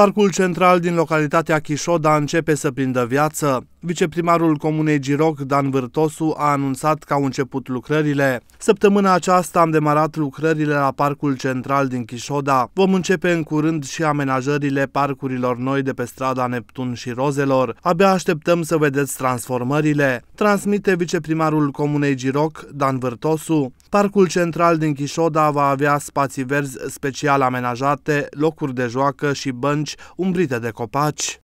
Parcul central din localitatea Chișoda începe să prindă viață. Viceprimarul Comunei Giroc, Dan Vârtosu, a anunțat că au început lucrările. Săptămâna aceasta am demarat lucrările la Parcul Central din Chișoda. Vom începe în curând și amenajările parcurilor noi de pe strada Neptun și Rozelor. Abia așteptăm să vedeți transformările, transmite viceprimarul Comunei Giroc, Dan Vârtosu. Parcul central din Chișoda va avea spații verzi special amenajate, locuri de joacă și bănci umbrite de copaci.